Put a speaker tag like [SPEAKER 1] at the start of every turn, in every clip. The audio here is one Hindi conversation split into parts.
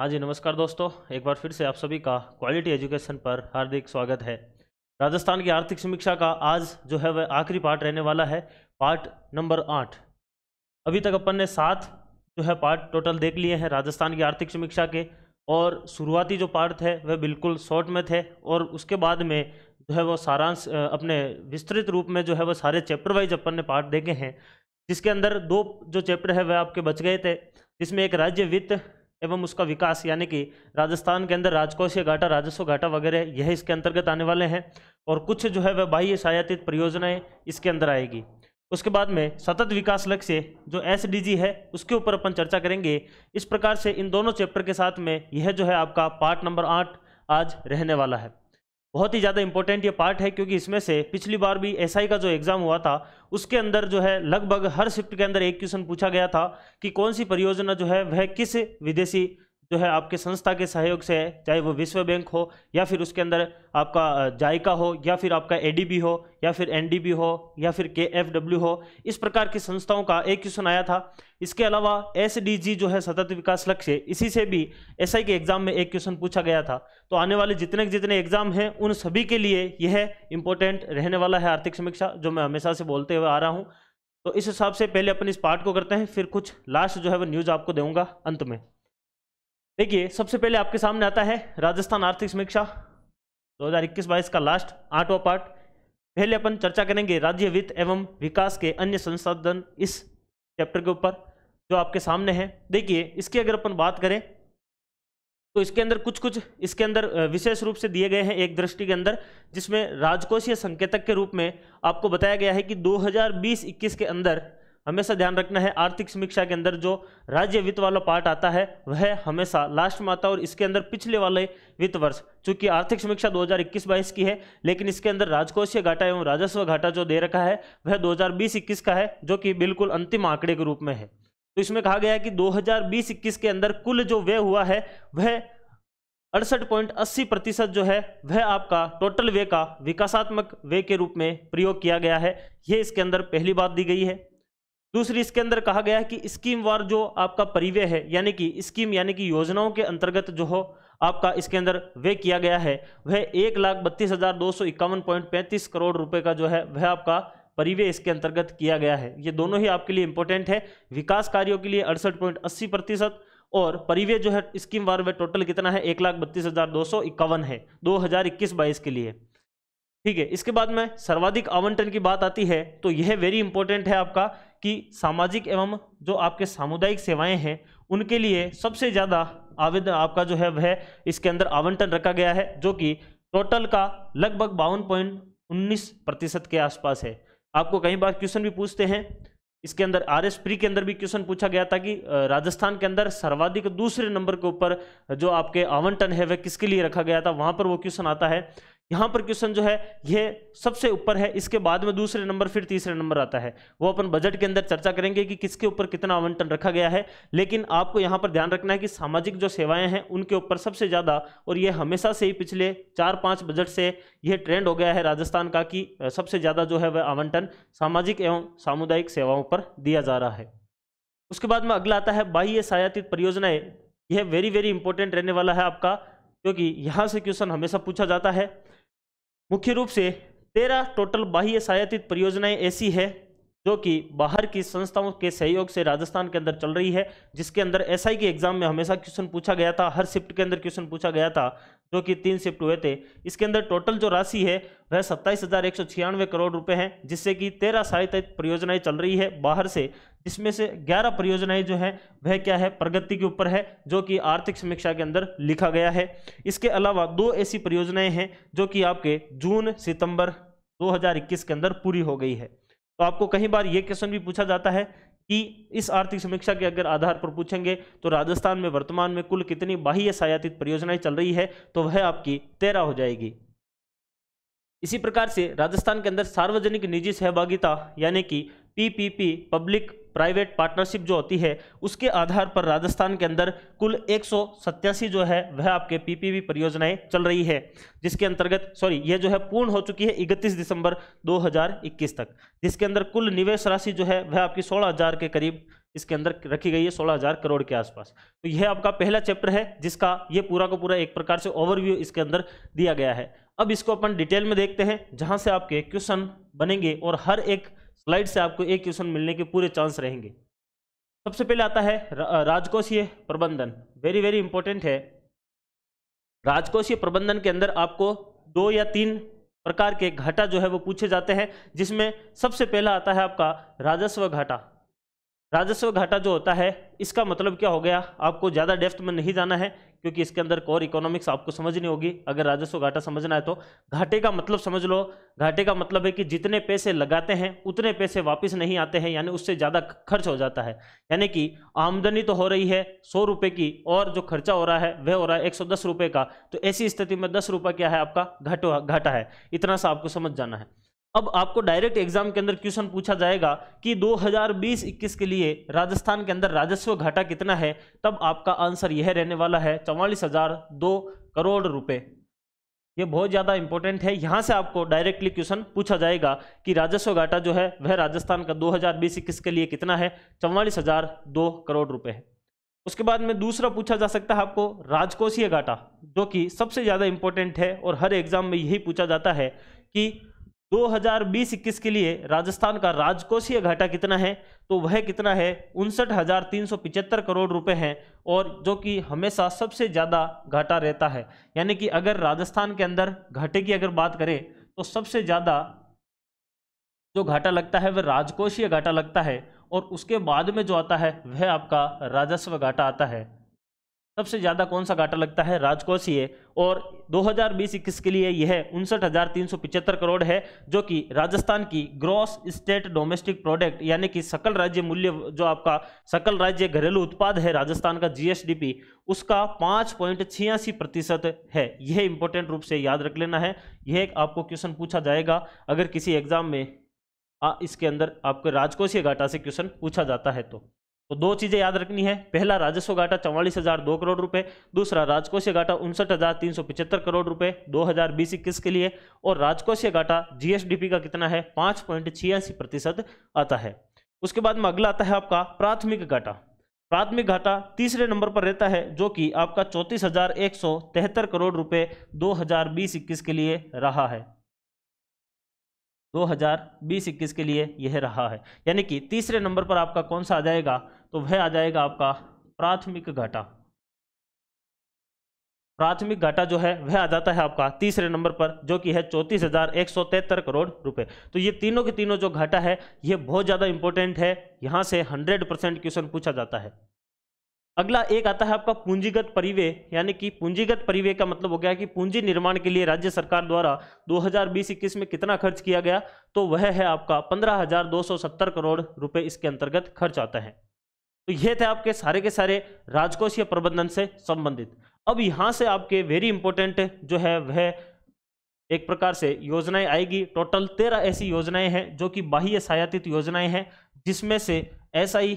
[SPEAKER 1] हाँ जी नमस्कार दोस्तों एक बार फिर से आप सभी का क्वालिटी एजुकेशन पर हार्दिक स्वागत है राजस्थान की आर्थिक समीक्षा का आज जो है वह आखिरी पार्ट रहने वाला है पार्ट नंबर आठ अभी तक अपन ने सात जो है पार्ट टोटल देख लिए हैं राजस्थान की आर्थिक समीक्षा के और शुरुआती जो पार्ट थे वह बिल्कुल शॉर्ट में थे और उसके बाद में जो है वो सारांश अपने विस्तृत रूप में जो है वो सारे चैप्टर वाइज अपन ने पार्ट देखे हैं जिसके अंदर दो जो चैप्टर है वह आपके बच गए थे जिसमें एक राज्य वित्त एवं उसका विकास यानी कि राजस्थान के अंदर राजकोषीय घाटा राजस्व घाटा वगैरह यह इसके अंतर्गत आने वाले हैं और कुछ जो है वह बाह्य सहायतित परियोजनाएं इसके अंदर आएगी उसके बाद में सतत विकास लक्ष्य जो एस है उसके ऊपर अपन चर्चा करेंगे इस प्रकार से इन दोनों चैप्टर के साथ में यह जो है आपका पार्ट नंबर आठ आज रहने वाला है बहुत ही ज़्यादा इंपॉर्टेंट ये पार्ट है क्योंकि इसमें से पिछली बार भी एसआई का जो एग्ज़ाम हुआ था उसके अंदर जो है लगभग हर शिफ्ट के अंदर एक क्वेश्चन पूछा गया था कि कौन सी परियोजना जो है वह किस विदेशी जो है आपके संस्था के सहयोग से है चाहे वो विश्व बैंक हो या फिर उसके अंदर आपका जायका हो या फिर आपका एडीबी हो या फिर एनडीबी हो या फिर केएफडब्ल्यू हो इस प्रकार की संस्थाओं का एक क्वेश्चन आया था इसके अलावा एसडीजी जो है सतत विकास लक्ष्य इसी से भी एसआई के एग्जाम में एक क्वेश्चन पूछा गया था तो आने वाले जितने जितने एग्जाम हैं उन सभी के लिए यह इंपॉर्टेंट रहने वाला है आर्थिक समीक्षा जो मैं हमेशा से बोलते हुए आ रहा हूँ तो इस हिसाब से पहले अपन इस पार्ट को करते हैं फिर कुछ लास्ट जो है वो न्यूज़ आपको दूंगा अंत में देखिए सबसे पहले आपके सामने आता है राजस्थान आर्थिक समीक्षा 2021-22 का लास्ट आठवां पार्ट पहले अपन चर्चा करेंगे राज्य वित्त एवं विकास के अन्य संसाधन इस चैप्टर के ऊपर जो आपके सामने है देखिए इसकी अगर अपन बात करें तो इसके अंदर कुछ कुछ इसके अंदर विशेष रूप से दिए गए हैं एक दृष्टि के अंदर जिसमें राजकोषीय संकेतक के रूप में आपको बताया गया है कि 2020-21 के अंदर हमेशा ध्यान रखना है आर्थिक समीक्षा के अंदर जो राज्य वित्त वाला पार्ट आता है वह हमेशा लास्ट में आता है और इसके अंदर पिछले वाले वित्त वर्ष चूंकि आर्थिक समीक्षा 2021-22 की है लेकिन इसके अंदर राजकोषीय घाटा एवं राजस्व घाटा जो दे रखा है वह 2020 हजार का है जो कि बिल्कुल अंतिम आंकड़े के रूप में है तो इसमें कहा गया है कि दो हजार के अंदर कुल जो व्यय हुआ है वह अड़सठ पॉइंट अस्सी प्रतिशत जो है वह आपका टोटल वे का विकासात्मक वे के रूप में प्रयोग किया गया है यह इसके अंदर पहली बात दी गई है दूसरी इसके अंदर कहा गया है कि स्कीम वार जो आपका परिवय है यानी कि स्कीम यानी कि योजनाओं के अंतर्गत जो हो आपका इसके अंदर वे किया गया है वह एक लाख बत्तीस हजार दो सौ इक्यावन पॉइंट पैंतीस करोड़ रुपए का जो है वह आपका परिवय इसके अंतर्गत किया गया है ये दोनों ही आपके लिए इंपॉर्टेंट है विकास कार्यो के लिए अड़सठ पॉइंट अस्सी प्रतिशत और परिवय जो है स्कीम वार वह टोटल कितना है एक लाख बत्तीस हजार दो सौ इक्यावन है दो हजार इक्कीस बाईस के लिए ठीक है इसके बाद में सर्वाधिक आवंटन की बात आती है तो यह वेरी इंपॉर्टेंट है आपका कि सामाजिक एवं जो आपके सामुदायिक सेवाएं हैं उनके लिए सबसे ज़्यादा आवेदन आपका जो है वह इसके अंदर आवंटन रखा गया है जो कि टोटल का लगभग बावन पॉइंट उन्नीस प्रतिशत के आसपास है आपको कई बार क्वेश्चन भी पूछते हैं इसके अंदर आर एस प्री के अंदर भी क्वेश्चन पूछा गया था कि राजस्थान के अंदर सर्वाधिक दूसरे नंबर के ऊपर जो आपके आवंटन है वह किसके लिए रखा गया था वहां पर वो क्वेश्चन आता है यहाँ पर क्वेश्चन जो है ये सबसे ऊपर है इसके बाद में दूसरे नंबर फिर तीसरे नंबर आता है वो अपन बजट के अंदर चर्चा करेंगे कि किसके ऊपर कितना आवंटन रखा गया है लेकिन आपको यहाँ पर ध्यान रखना है कि सामाजिक जो सेवाएं हैं उनके ऊपर सबसे ज़्यादा और ये हमेशा से ही पिछले चार पांच बजट से यह ट्रेंड हो गया है राजस्थान का कि सबसे ज़्यादा जो है वह आवंटन सामाजिक एवं सामुदायिक सेवाओं पर दिया जा रहा है उसके बाद में अगला आता है बाह्य सहायतित परियोजनाएं यह वेरी वेरी इंपॉर्टेंट रहने वाला है आपका क्योंकि यहाँ से क्वेश्चन हमेशा पूछा जाता है मुख्य रूप से तेरह टोटल बाह्य सहायतित परियोजनाएं ऐसी है जो कि बाहर की संस्थाओं के सहयोग से राजस्थान के अंदर चल रही है जिसके अंदर एसआई के एग्जाम में हमेशा क्वेश्चन पूछा गया था हर शिफ्ट के अंदर क्वेश्चन पूछा गया था जो कि तीन शिफ्ट हुए थे इसके अंदर टोटल जो राशि है वह सत्ताईस हज़ार एक सौ छियानवे करोड़ रुपए हैं जिससे कि तेरह सहायता परियोजनाएं चल रही है बाहर से जिसमें से ग्यारह परियोजनाएं जो हैं वह क्या है प्रगति के ऊपर है जो कि आर्थिक समीक्षा के अंदर लिखा गया है इसके अलावा दो ऐसी परियोजनाएं हैं जो कि आपके जून सितंबर दो के अंदर पूरी हो गई है तो आपको कई बार ये क्वेश्चन भी पूछा जाता है कि इस आर्थिक समीक्षा के अगर आधार पर पूछेंगे तो राजस्थान में वर्तमान में कुल कितनी बाह्य सयातित परियोजनाएं चल रही है तो वह आपकी तेरह हो जाएगी इसी प्रकार से राजस्थान के अंदर सार्वजनिक निजी सहभागिता यानी कि पीपीपी पब्लिक प्राइवेट पार्टनरशिप जो होती है उसके आधार पर राजस्थान के अंदर कुल एक जो है वह आपके पीपीवी परियोजनाएं चल रही है जिसके अंतर्गत सॉरी यह जो है पूर्ण हो चुकी है इकतीस दिसंबर 2021 तक जिसके अंदर कुल निवेश राशि जो है वह आपकी 16000 के करीब इसके अंदर रखी गई है हज़ार करोड़ के आसपास तो यह आपका पहला चैप्टर है जिसका यह पूरा का पूरा एक प्रकार से ओवरव्यू इसके अंदर दिया गया है अब इसको अपन डिटेल में देखते हैं जहां से आपके क्वेश्चन बनेंगे और हर एक स्लाइड से आपको एक क्वेश्चन मिलने के पूरे चांस रहेंगे सबसे पहले आता है राजकोषीय प्रबंधन वेरी वेरी इंपॉर्टेंट है राजकोषीय प्रबंधन के अंदर आपको दो या तीन प्रकार के घाटा जो है वो पूछे जाते हैं जिसमें सबसे पहला आता है आपका राजस्व घाटा राजस्व घाटा जो होता है इसका मतलब क्या हो गया आपको ज़्यादा डेफ्थ में नहीं जाना है क्योंकि इसके अंदर कोर इकोनॉमिक्स आपको समझनी होगी अगर राजस्व घाटा समझना है तो घाटे का मतलब समझ लो घाटे का मतलब है कि जितने पैसे लगाते हैं उतने पैसे वापस नहीं आते हैं यानी उससे ज़्यादा खर्च हो जाता है यानी कि आमदनी तो हो रही है सौ रुपये की और जो खर्चा हो रहा है वह हो रहा है एक सौ दस रुपये का तो ऐसी स्थिति में दस रुपये क्या है आपका घाटो घाटा है इतना सा आपको समझ जाना है अब आपको डायरेक्ट एग्जाम के अंदर क्वेश्चन पूछा जाएगा कि 2020-21 के लिए राजस्थान के अंदर राजस्व घाटा कितना है तब आपका आंसर यह रहने वाला है चौवालीस हजार दो करोड़ रुपए ये बहुत ज़्यादा इंपॉर्टेंट है यहाँ से आपको डायरेक्टली क्वेश्चन पूछा जाएगा कि राजस्व घाटा जो है वह राजस्थान का 2020-21 के लिए कितना है चौवालीस हजार दो करोड़ रुपए है उसके बाद में दूसरा पूछा जा सकता है आपको राजकोषीय घाटा जो कि सबसे ज़्यादा इंपॉर्टेंट है और हर एग्जाम में यही पूछा जाता है कि 2020-21 के लिए राजस्थान का राजकोषीय घाटा कितना है तो वह कितना है उनसठ हजार तीन सौ पिचहत्तर करोड़ रुपए हैं और जो कि हमेशा सबसे ज़्यादा घाटा रहता है यानी कि अगर राजस्थान के अंदर घाटे की अगर बात करें तो सबसे ज़्यादा जो घाटा लगता है वह राजकोषीय घाटा लगता है और उसके बाद में जो आता है वह आपका राजस्व घाटा आता है सबसे ज़्यादा कौन सा घाटा लगता है राजकोषीय और 2020-21 के लिए यह उनसठ करोड़ है जो कि राजस्थान की ग्रॉस स्टेट डोमेस्टिक प्रोडक्ट यानी कि सकल राज्य मूल्य जो आपका सकल राज्य घरेलू उत्पाद है राजस्थान का जीएसडीपी उसका पाँच पॉइंट छियासी प्रतिशत है यह इंपॉर्टेंट रूप से याद रख लेना है यह आपको क्वेश्चन पूछा जाएगा अगर किसी एग्जाम में आ, इसके अंदर आपके राजकोषीय घाटा से क्वेश्चन पूछा जाता है तो तो दो चीज़ें याद रखनी है पहला राजस्व घाटा चौवालीस हज़ार दो करोड़ रुपए दूसरा राजकोषीय घाटा उनसठ हज़ार तीन सौ पिछहत्तर करोड़ रुपए दो हज़ार बीस इक्कीस के लिए और राजकोषीय घाटा जीएसडीपी का कितना है पांच पॉइंट छियासी प्रतिशत आता है उसके बाद में अगला आता है आपका प्राथमिक घाटा प्राथमिक घाटा तीसरे नंबर पर रहता है जो कि आपका चौंतीस हज़ार एक सौ तिहत्तर करोड़ रुपए दो हज़ार बीस इक्कीस के लिए रहा है दो हज़ार बीस इक्कीस के लिए यह रहा है यानी कि तीसरे नंबर पर आपका कौन सा आ जाएगा तो वह आ जाएगा आपका प्राथमिक घाटा प्राथमिक घाटा जो है वह आ जाता है आपका तीसरे नंबर पर जो कि है चौंतीस हजार एक सौ तिहत्तर करोड़ रुपए तो ये तीनों के तीनों जो घाटा है ये बहुत ज़्यादा इंपॉर्टेंट है यहां से हंड्रेड परसेंट क्वेश्चन पूछा जाता है अगला एक आता है आपका पूंजीगत परिवे यानी कि पूंजीगत परिवे का मतलब हो गया कि पूंजी निर्माण के लिए राज्य सरकार द्वारा बीस इक्कीस में कितना खर्च किया गया तो वह है आपका सत्तर करोड़ रुपए इसके अंतर्गत खर्च आता है तो ये थे आपके सारे के सारे राजकोषीय प्रबंधन से संबंधित अब यहाँ से आपके वेरी इंपॉर्टेंट जो है वह एक प्रकार से योजनाएं आएगी टोटल तेरह ऐसी योजनाएं हैं जो कि बाह्य सहायतित योजनाएं हैं जिसमें से ऐसा ही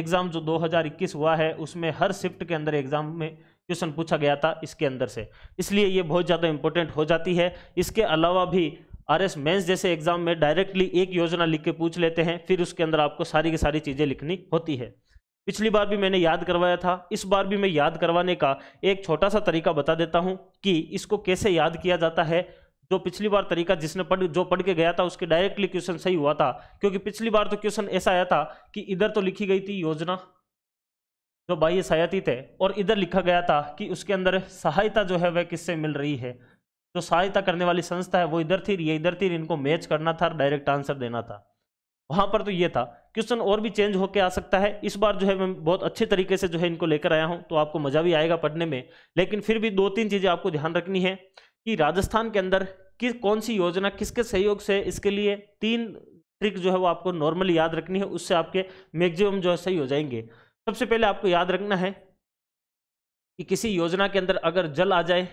[SPEAKER 1] एग्ज़ाम जो 2021 हुआ है उसमें हर शिफ्ट के अंदर एग्ज़ाम में क्वेश्चन पूछा गया था इसके अंदर से इसलिए ये बहुत ज़्यादा इंपॉर्टेंट हो जाती है इसके अलावा भी आर एस मेन्स जैसे एग्ज़ाम में डायरेक्टली एक योजना लिख के पूछ लेते हैं फिर उसके अंदर आपको सारी की सारी चीज़ें लिखनी होती है पिछली बार भी मैंने याद करवाया था इस बार भी मैं याद करवाने का एक छोटा सा तरीका बता देता हूँ कि इसको कैसे याद किया जाता है जो पिछली बार तरीका जिसने पढ़ जो पढ़ के गया था उसके डायरेक्टली क्वेश्चन सही हुआ था क्योंकि पिछली बार तो क्वेश्चन ऐसा आया था कि इधर तो लिखी गई थी योजना जो बाह्य सहायती थे और इधर लिखा गया था कि उसके अंदर सहायता जो है वह किससे मिल रही है जो सहायता करने वाली संस्था है वो इधर थी ये इधर थी इनको मैच करना था डायरेक्ट आंसर देना था वहां पर तो ये था क्वेश्चन और भी चेंज होके आ सकता है इस बार जो है मैं बहुत अच्छे तरीके से जो है इनको लेकर आया हूं तो आपको मज़ा भी आएगा पढ़ने में लेकिन फिर भी दो तीन चीज़ें आपको ध्यान रखनी है कि राजस्थान के अंदर कि कौन सी योजना किसके सहयोग से इसके लिए तीन ट्रिक जो है वो आपको नॉर्मली याद रखनी है उससे आपके मैक्सिमम जो है सही हो जाएंगे सबसे पहले आपको याद रखना है कि किसी योजना के अंदर अगर जल आ जाए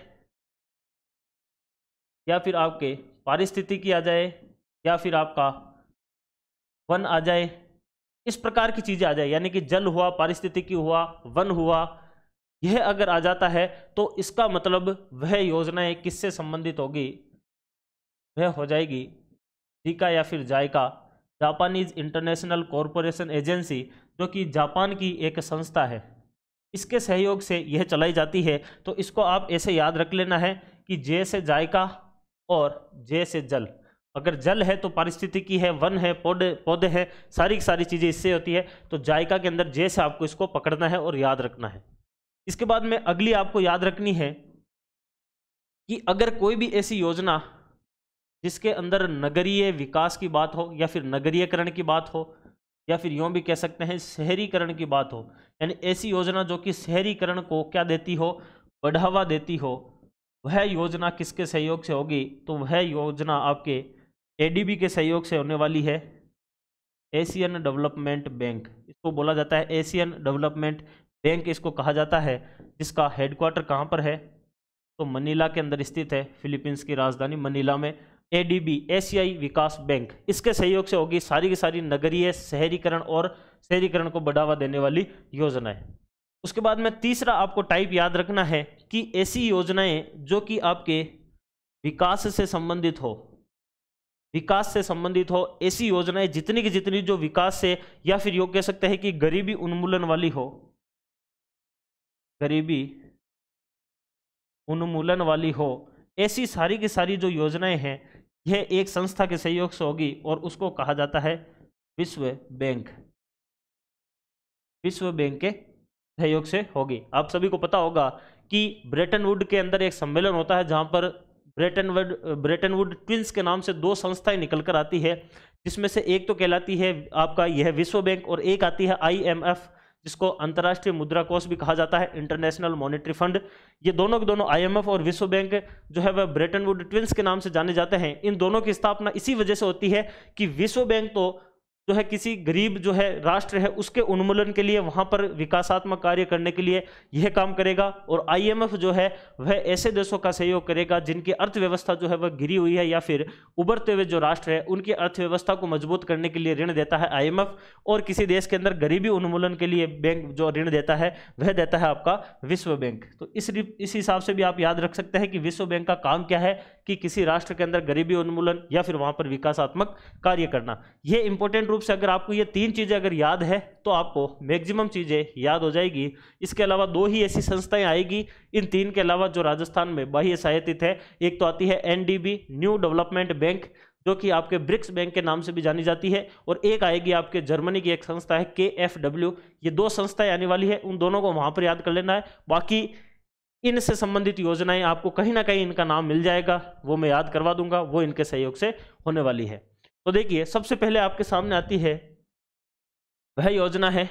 [SPEAKER 1] या फिर आपके पारिस्थितिकी आ जाए या फिर आपका वन आ जाए इस प्रकार की चीज़ें आ जाए यानी कि जल हुआ पारिस्थितिकी हुआ वन हुआ यह अगर आ जाता है तो इसका मतलब वह योजनाएं किससे संबंधित होगी वह हो जाएगी जीका या फिर JICA Japanese international corporation agency जो कि जापान की एक संस्था है इसके सहयोग से यह चलाई जाती है तो इसको आप ऐसे याद रख लेना है कि जे से जायका और जे से जल अगर जल है तो पारिस्थितिकी है वन है पौधे पौधे हैं सारी की सारी चीज़ें इससे होती है तो जायका के अंदर जैसे आपको इसको पकड़ना है और याद रखना है इसके बाद में अगली आपको याद रखनी है कि अगर कोई भी ऐसी योजना जिसके अंदर नगरीय विकास की बात हो या फिर नगरीयकरण की बात हो या फिर यूँ भी कह सकते हैं शहरीकरण की बात हो यानी ऐसी योजना जो कि शहरीकरण को क्या देती हो बढ़ावा देती हो वह योजना किसके सहयोग से होगी तो वह योजना आपके एडीबी के सहयोग से होने वाली है एशियन डेवलपमेंट बैंक इसको बोला जाता है एशियन डेवलपमेंट बैंक इसको कहा जाता है जिसका हेडक्वार्टर कहाँ पर है तो मनीला के अंदर स्थित है फिलीपींस की राजधानी मनीला में एडीबी एशियाई विकास बैंक इसके सहयोग से होगी सारी की सारी नगरीय शहरीकरण और शहरीकरण को बढ़ावा देने वाली योजनाएं उसके बाद में तीसरा आपको टाइप याद रखना है कि ऐसी योजनाएं जो कि आपके विकास से संबंधित हो विकास से संबंधित हो ऐसी योजनाएं जितनी की जितनी जो विकास से या फिर योग कह सकते हैं कि गरीबी उन्मूलन वाली हो गरीबी उन्मूलन वाली हो ऐसी सारी की सारी जो योजनाएं हैं यह एक संस्था के सहयोग से होगी और उसको कहा जाता है विश्व बैंक विश्व बैंक के सहयोग से होगी आप सभी को पता होगा कि ब्रेटन वुड के अंदर एक सम्मेलन होता है जहां पर ब्रेटनवुड ब्रेटनवुड ट्विंस के नाम से दो संस्थाएं निकल कर आती है जिसमें से एक तो कहलाती है आपका यह विश्व बैंक और एक आती है आईएमएफ जिसको अंतर्राष्ट्रीय मुद्रा कोष भी कहा जाता है इंटरनेशनल मॉनेटरी फंड ये दोनों के दोनों आईएमएफ और विश्व बैंक जो है वह ब्रेटनवुड ट्विंस के नाम से जाने जाते हैं इन दोनों की स्थापना इसी वजह से होती है कि विश्व बैंक तो जो है किसी गरीब जो है राष्ट्र है उसके उन्मूलन के लिए वहाँ पर विकासात्मक कार्य करने के लिए यह काम करेगा और आईएमएफ जो है वह ऐसे देशों का सहयोग करेगा जिनकी अर्थव्यवस्था जो है वह गिरी हुई है या फिर उभरते हुए जो राष्ट्र है उनकी अर्थव्यवस्था को मजबूत करने के लिए ऋण देता है आई और किसी देश के अंदर गरीबी उन्मूलन के लिए बैंक जो ऋण देता है वह देता है आपका विश्व बैंक तो इस इस हिसाब से भी आप याद रख सकते हैं कि विश्व बैंक का काम क्या है कि किसी राष्ट्र के अंदर गरीबी उन्मूलन या फिर वहाँ पर विकासात्मक कार्य करना ये इंपॉर्टेंट रूप से अगर आपको ये तीन चीज़ें अगर याद है तो आपको मैक्सिमम चीज़ें याद हो जाएगी इसके अलावा दो ही ऐसी संस्थाएं आएगी इन तीन के अलावा जो राजस्थान में बाह्य सहायतित है एक तो आती है एनडीबी न्यू डेवलपमेंट बैंक जो कि आपके ब्रिक्स बैंक के नाम से भी जानी जाती है और एक आएगी आपके जर्मनी की एक संस्था है के ये दो संस्थाएं आने वाली है उन दोनों को वहाँ पर याद कर लेना है बाकी इनसे संबंधित योजनाएं आपको कहीं ना कहीं इनका नाम मिल जाएगा वो मैं याद करवा दूंगा वो इनके सहयोग से होने वाली है तो देखिए सबसे पहले आपके सामने आती है वह योजना है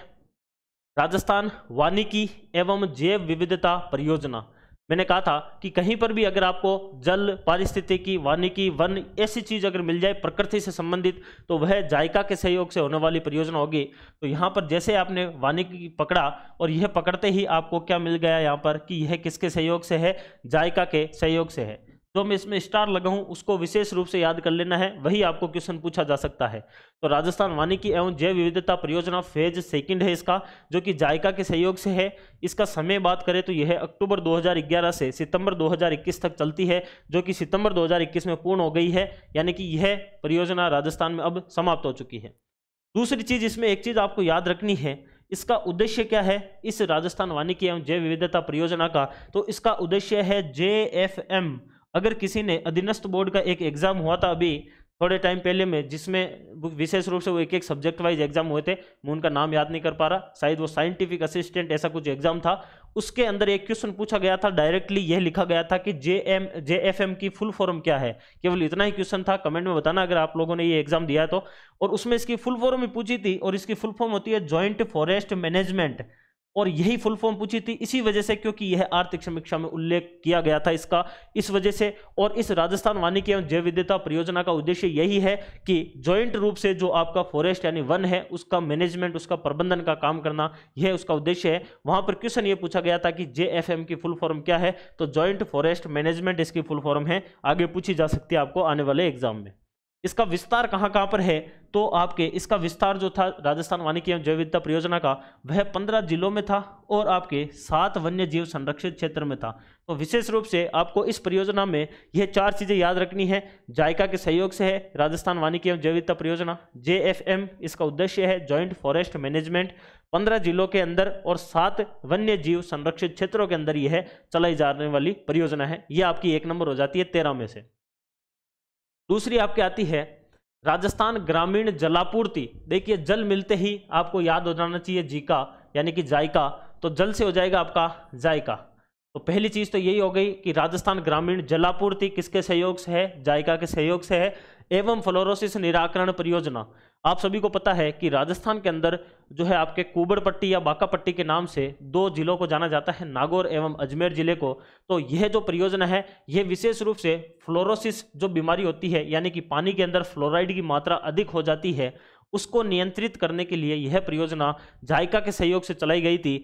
[SPEAKER 1] राजस्थान वानिकी एवं जैव विविधता परियोजना मैंने कहा था कि कहीं पर भी अगर आपको जल पारिस्थितिकी वानिकी वन ऐसी चीज़ अगर मिल जाए प्रकृति से संबंधित तो वह जायका के सहयोग से होने वाली परियोजना होगी तो यहाँ पर जैसे आपने वानिकी पकड़ा और यह पकड़ते ही आपको क्या मिल गया यहाँ पर कि यह किसके सहयोग से है जायका के सहयोग से है जो मैं इसमें स्टार लगाऊं उसको विशेष रूप से याद कर लेना है वही आपको क्वेश्चन पूछा जा सकता है तो राजस्थान वानिकी एवं जैव विविधता परियोजना फेज सेकंड है इसका जो कि जायका के सहयोग से है इसका समय बात करें तो यह अक्टूबर 2011 से सितंबर 2021 तक चलती है जो कि सितंबर 2021 में पूर्ण हो गई है यानी कि यह परियोजना राजस्थान में अब समाप्त हो चुकी है दूसरी चीज इसमें एक चीज आपको याद रखनी है इसका उद्देश्य क्या है इस राजस्थान वानिकी एवं जैव विविधता परियोजना का तो इसका उद्देश्य है जे अगर किसी ने अधीनस्थ बोर्ड का एक एग्ज़ाम हुआ था अभी थोड़े टाइम पहले में जिसमें विशेष रूप से वो एक एक सब्जेक्ट वाइज एग्जाम हुए थे मैं उनका नाम याद नहीं कर पा रहा शायद वो साइंटिफिक असिस्टेंट ऐसा कुछ एग्जाम था उसके अंदर एक क्वेश्चन पूछा गया था डायरेक्टली यह लिखा गया था कि J M J F M की फुल फॉर्म क्या है केवल इतना ही क्वेश्चन था कमेंट में बताना अगर आप लोगों ने ये एग्जाम दिया तो और उसमें इसकी फुल फॉर्म भी पूछी थी और इसकी फुल फॉर्म होती है ज्वाइंट फॉरेस्ट मैनेजमेंट और यही फुल फॉर्म पूछी थी इसी वजह से क्योंकि यह आर्थिक समीक्षा में उल्लेख किया गया था इसका इस वजह से और इस राजस्थान वानिकी एवं जैव विद्यता परियोजना का उद्देश्य यही है कि ज्वाइंट रूप से जो आपका फॉरेस्ट यानी वन है उसका मैनेजमेंट उसका प्रबंधन का काम करना यह उसका उद्देश्य है वहां पर क्वेश्चन यह पूछा गया था कि जे की फुल फॉर्म क्या है तो ज्वाइंट फॉरेस्ट मैनेजमेंट इसकी फुल फॉर्म है आगे पूछी जा सकती है आपको आने वाले एग्जाम में इसका विस्तार कहाँ कहां पर है तो आपके इसका विस्तार जो था राजस्थान वानिकी एवं जैव परियोजना का वह पंद्रह जिलों में था और आपके सात वन्य जीव संरक्षित क्षेत्र में था तो विशेष रूप से आपको इस परियोजना में यह चार चीज़ें याद रखनी है जायका के सहयोग से है राजस्थान वानिकी एवं जैविकता परियोजना जे इसका उद्देश्य है ज्वाइंट फॉरेस्ट मैनेजमेंट पंद्रह जिलों के अंदर और सात वन्य जीव संरक्षित क्षेत्रों के अंदर यह चलाई जाने वाली परियोजना है यह आपकी एक नंबर हो जाती है तेरह में से दूसरी आपके आती है राजस्थान ग्रामीण जलापूर्ति देखिए जल मिलते ही आपको याद हो जाना चाहिए जीका यानी कि जायका तो जल से हो जाएगा आपका जायका तो पहली चीज़ तो यही हो गई कि राजस्थान ग्रामीण जलापूर्ति किसके सहयोग से है जायका के सहयोग से है एवं फ्लोरोसिस निराकरण परियोजना आप सभी को पता है कि राजस्थान के अंदर जो है आपके कुबड़पट्टी या बाका पट्टी के नाम से दो जिलों को जाना जाता है नागौर एवं अजमेर जिले को तो यह जो परियोजना है यह विशेष रूप से फ्लोरोसिस जो बीमारी होती है यानी कि पानी के अंदर फ्लोराइड की मात्रा अधिक हो जाती है उसको नियंत्रित करने के लिए यह परियोजना जायका के सहयोग से चलाई गई थी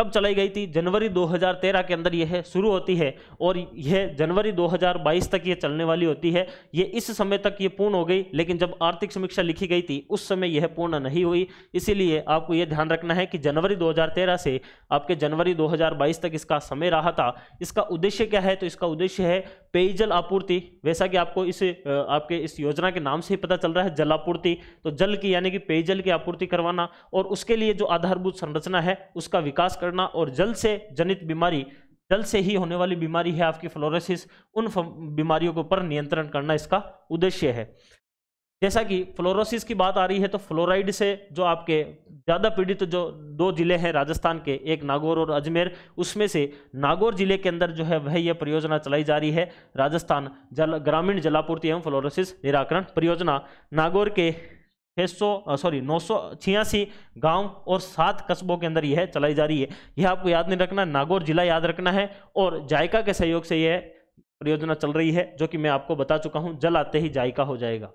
[SPEAKER 1] कब चलाई गई थी जनवरी 2013 के अंदर यह शुरू होती है और यह जनवरी 2022 तक यह चलने वाली होती है ये इस समय तक ये पूर्ण हो गई लेकिन जब आर्थिक समीक्षा लिखी गई थी उस समय यह पूर्ण नहीं हुई इसीलिए आपको यह ध्यान रखना है कि जनवरी 2013 से आपके जनवरी 2022 तक इसका समय रहा था इसका उद्देश्य क्या है तो इसका उद्देश्य है पेयजल आपूर्ति वैसा कि आपको इस आपके इस योजना के नाम से ही पता चल रहा है जल आपूर्ति तो जल की यानी कि पेयजल की आपूर्ति करवाना और उसके लिए जो आधारभूत संरचना है उसका विकास करना और जल से जनित बीमारी जल से ही होने वाली बीमारी है आपकी फ्लोरोसिस उन बीमारियों के ऊपर नियंत्रण करना इसका उद्देश्य है जैसा कि फ्लोरोसिस की बात आ रही है तो फ्लोराइड से जो आपके ज़्यादा पीड़ित तो जो दो ज़िले हैं राजस्थान के एक नागौर और अजमेर उसमें से नागौर ज़िले के अंदर जो है वह यह परियोजना चलाई जा रही है राजस्थान जल ग्रामीण जलापूर्ति एवं फ्लोरोसिस निराकरण परियोजना नागौर के छः सौ सॉरी नौ सौ छियासी गाँव और सात कस्बों के अंदर यह चलाई जा रही है यह आपको याद नहीं रखना नागौर जिला याद रखना है और जायका के सहयोग से यह परियोजना चल रही है जो कि मैं आपको बता चुका हूँ जल आते ही जायका हो जाएगा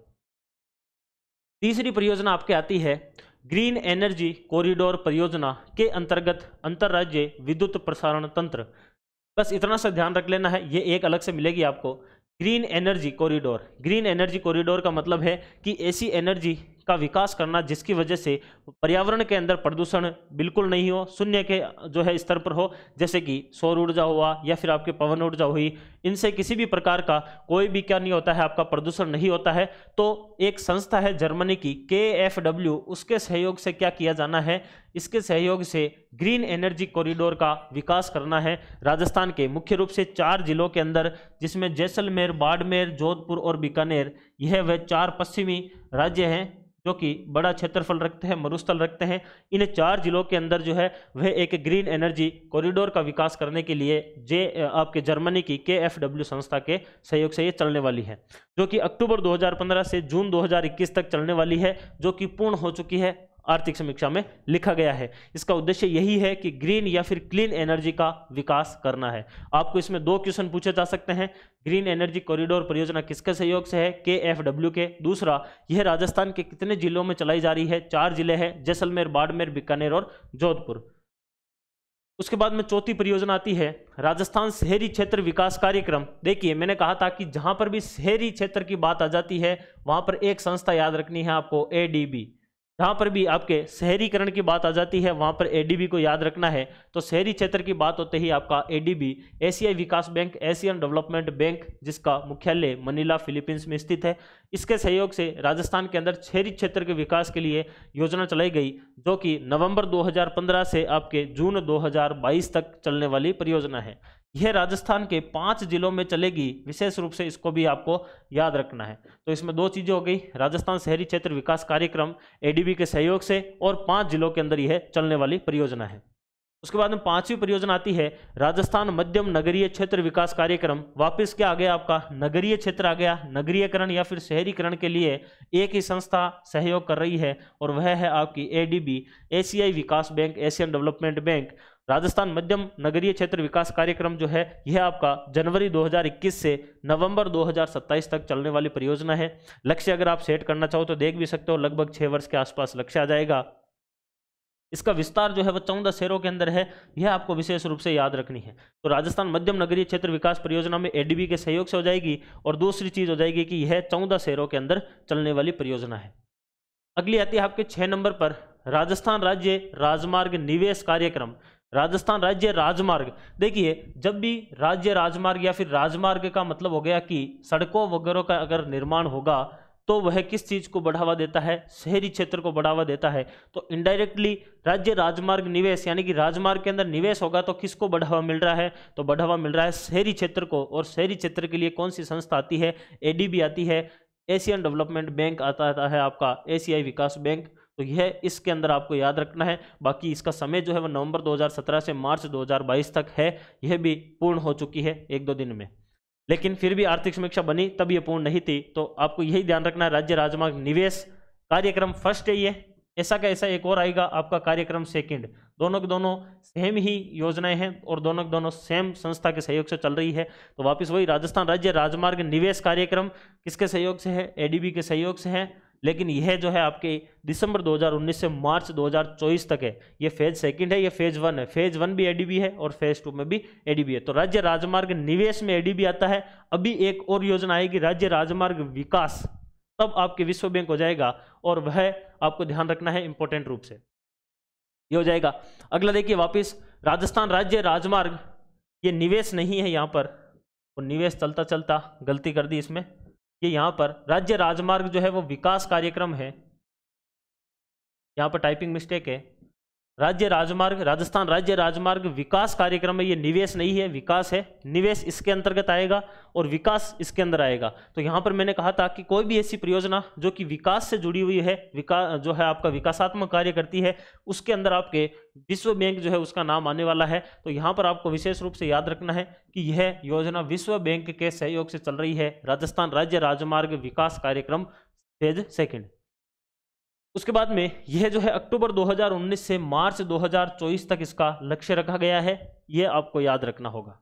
[SPEAKER 1] तीसरी परियोजना आपके आती है ग्रीन एनर्जी कॉरिडोर परियोजना के अंतर्गत अंतर्राज्य विद्युत प्रसारण तंत्र बस इतना सा ध्यान रख लेना है ये एक अलग से मिलेगी आपको green energy corridor green energy corridor का मतलब है कि ऐसी एनर्जी का विकास करना जिसकी वजह से पर्यावरण के अंदर प्रदूषण बिल्कुल नहीं हो शून्य के जो है स्तर पर हो जैसे कि सौर ऊर्जा हुआ या फिर आपके पवन ऊर्जा हुई इनसे किसी भी प्रकार का कोई भी क्या नहीं होता है आपका प्रदूषण नहीं होता है तो एक संस्था है जर्मनी की के उसके सहयोग से क्या किया जाना है इसके सहयोग से ग्रीन एनर्जी कॉरिडोर का विकास करना है राजस्थान के मुख्य रूप से चार जिलों के अंदर जिसमें जैसलमेर बाड़मेर जोधपुर और बीकानेर यह वह चार पश्चिमी राज्य हैं जो कि बड़ा क्षेत्रफल रखते हैं मरुस्थल रखते हैं इन चार जिलों के अंदर जो है वह एक ग्रीन एनर्जी कॉरिडोर का विकास करने के लिए जे आपके जर्मनी की के एफ डब्ल्यू संस्था के सहयोग से ये चलने वाली है जो कि अक्टूबर 2015 से जून 2021 तक चलने वाली है जो कि पूर्ण हो चुकी है आर्थिक समीक्षा में लिखा गया है इसका उद्देश्य यही है कि ग्रीन या फिर क्लीन एनर्जी का विकास करना है आपको इसमें दो क्वेश्चन पूछे जा सकते हैं ग्रीन एनर्जी कॉरिडोर परियोजना किसके सहयोग से है के एफ डब्ल्यू के दूसरा यह राजस्थान के कितने जिलों में चलाई जा रही है चार जिले हैं जैसलमेर बाड़मेर बीकानेर और जोधपुर उसके बाद में चौथी परियोजना आती है राजस्थान शहरी क्षेत्र विकास कार्यक्रम देखिए मैंने कहा था कि जहां पर भी शहरी क्षेत्र की बात आ जाती है वहां पर एक संस्था याद रखनी है आपको एडीबी जहाँ पर भी आपके शहरीकरण की बात आ जाती है वहाँ पर एडीबी को याद रखना है तो शहरी क्षेत्र की बात होते ही आपका एडीबी एशियाई विकास बैंक एशियन डेवलपमेंट बैंक जिसका मुख्यालय मनीला फिलीपींस में स्थित है इसके सहयोग से राजस्थान के अंदर शहरी क्षेत्र के विकास के लिए योजना चलाई गई जो कि नवंबर 2015 से आपके जून 2022 तक चलने वाली परियोजना है यह राजस्थान के पांच जिलों में चलेगी विशेष रूप से इसको भी आपको याद रखना है तो इसमें दो चीज़ें हो गई राजस्थान शहरी क्षेत्र विकास कार्यक्रम एडीबी के सहयोग से और पांच जिलों के अंदर यह चलने वाली परियोजना है उसके बाद में पांचवी परियोजना आती है राजस्थान मध्यम नगरीय क्षेत्र विकास कार्यक्रम वापस क्या आ गया आपका नगरीय क्षेत्र आ गया नगरीयकरण या फिर शहरीकरण के लिए एक ही संस्था सहयोग कर रही है और वह है आपकी एडीबी एशियाई विकास bank Asian development bank Rajasthan मध्यम नगरीय क्षेत्र विकास कार्यक्रम जो है यह आपका जनवरी 2021 से नवंबर 2027 तक चलने वाली परियोजना है लक्ष्य अगर आप सेट करना चाहो तो देख भी सकते हो लगभग छः वर्ष के आसपास लक्ष्य आ जाएगा इसका विस्तार जो है वह चौदह शहरों के अंदर है यह आपको विशेष रूप से याद रखनी है तो राजस्थान मध्यम नगरीय क्षेत्र विकास परियोजना में एडीबी के सहयोग से हो जाएगी और दूसरी चीज़ हो जाएगी कि यह चौदह शहरों के अंदर चलने वाली परियोजना है अगली आती है आपके छह नंबर पर राजस्थान राज्य राजमार्ग निवेश कार्यक्रम राजस्थान राज्य राजमार्ग देखिए जब भी राज्य राजमार्ग या फिर राजमार्ग का मतलब हो गया कि सड़कों वगैरह का अगर निर्माण होगा तो वह किस चीज़ को बढ़ावा देता है शहरी क्षेत्र को बढ़ावा देता है तो इनडायरेक्टली राज्य राजमार्ग निवेश यानी कि राजमार्ग के अंदर निवेश होगा तो किसको बढ़ावा मिल रहा है तो बढ़ावा मिल रहा है शहरी क्षेत्र को और शहरी क्षेत्र के लिए कौन सी संस्था आती है एडीबी आती है एशियन डेवलपमेंट बैंक आता है आपका एशियाई विकास बैंक तो यह इसके अंदर आपको याद रखना है बाकी इसका समय जो है वह नवंबर 2017 से मार्च 2022 तक है यह भी पूर्ण हो चुकी है एक दो दिन में लेकिन फिर भी आर्थिक समीक्षा बनी तब यह पूर्ण नहीं थी तो आपको यही ध्यान रखना है राज्य राजमार्ग निवेश कार्यक्रम फर्स्ट है ये ऐसा का ऐसा एक और आएगा आपका कार्यक्रम सेकंड दोनों के दोनों सेम ही योजनाएं हैं और दोनों के दोनों सेम संस्था के सहयोग से चल रही है तो वापस वही राजस्थान राज्य राजमार्ग निवेश कार्यक्रम किसके सहयोग से है एडीबी के सहयोग से है लेकिन यह जो है आपके दिसंबर 2019 से मार्च 2024 तक है ये फेज सेकंड है ये फेज वन है फेज वन भी एडीबी है और फेज टू में भी एडीबी है तो राज्य राजमार्ग निवेश में एडीबी आता है अभी एक और योजना आएगी राज्य राजमार्ग विकास तब आपके विश्व बैंक हो जाएगा और वह आपको ध्यान रखना है इंपॉर्टेंट रूप से ये हो जाएगा अगला देखिए वापिस राजस्थान राज्य राजमार्ग ये निवेश नहीं है यहां पर और निवेश चलता चलता गलती कर दी इसमें ये यहाँ पर राज्य राजमार्ग जो है वो विकास कार्यक्रम है यहाँ पर टाइपिंग मिस्टेक है राज्य राजमार्ग राजस्थान राज्य राजमार्ग विकास कार्यक्रम में ये निवेश नहीं है विकास है निवेश इसके अंतर्गत आएगा और विकास इसके अंदर आएगा तो यहाँ पर मैंने कहा था कि कोई भी ऐसी परियोजना जो कि विकास से जुड़ी हुई है विकास जो है आपका विकासात्मक कार्य करती है उसके अंदर आपके विश्व बैंक जो है उसका नाम आने वाला है तो यहाँ पर आपको विशेष रूप से याद रखना है कि यह योजना विश्व बैंक के सहयोग से चल रही है राजस्थान राज्य राजमार्ग विकास कार्यक्रम फेज सेकेंड उसके बाद में यह जो है अक्टूबर 2019 से मार्च 2024 तक इसका लक्ष्य रखा गया है यह आपको याद रखना होगा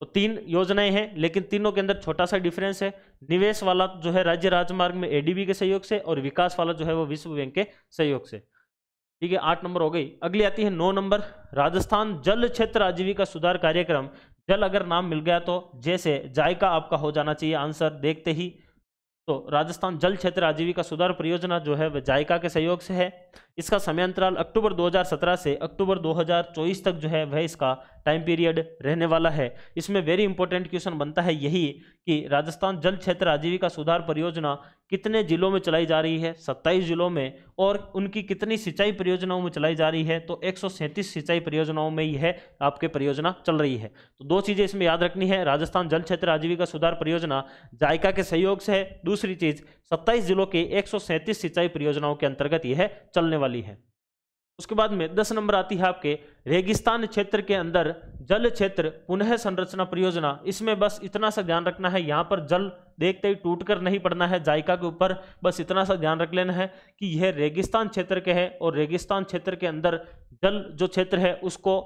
[SPEAKER 1] तो तीन योजनाएं हैं लेकिन तीनों के अंदर छोटा सा डिफरेंस है निवेश वाला जो है राज्य राजमार्ग में एडीबी के सहयोग से और विकास वाला जो है वो विश्व बैंक के सहयोग से ठीक है आठ नंबर हो गई अगली आती है नौ नंबर राजस्थान जल क्षेत्र आजीविका सुधार कार्यक्रम जल अगर नाम मिल गया तो जैसे जायका आपका हो जाना चाहिए आंसर देखते ही तो राजस्थान जल क्षेत्र आजीविका सुधार परियोजना जो है वह जायका के सहयोग से है इसका समय अंतराल अक्टूबर 2017 से अक्टूबर 2024 तक जो है वह इसका टाइम पीरियड रहने वाला है इसमें वेरी इंपॉर्टेंट क्वेश्चन बनता है यही कि राजस्थान जल क्षेत्र आजीविका सुधार परियोजना कितने जिलों में चलाई जा रही है 27 जिलों में और उनकी कितनी सिंचाई परियोजनाओं में चलाई जा रही है तो एक सिंचाई परियोजनाओं में यह आपके परियोजना चल रही है तो दो चीज़ें इसमें याद रखनी है राजस्थान जल क्षेत्र आजीविका सुधार परियोजना जायका के सहयोग से है दूसरी चीज़ सत्ताईस जिलों के एक सिंचाई परियोजनाओं के अंतर्गत यह चलने वाली है उसके बाद में दस नंबर आती है आपके रेगिस्तान क्षेत्र के अंदर जल क्षेत्र पुनः संरचना परियोजना इसमें बस इतना सा ध्यान रखना है यहाँ पर जल देखते ही टूट कर नहीं पड़ना है जायका के ऊपर बस इतना सा ध्यान रख लेना है कि यह रेगिस्तान क्षेत्र के है और रेगिस्तान क्षेत्र के अंदर जल जो क्षेत्र है उसको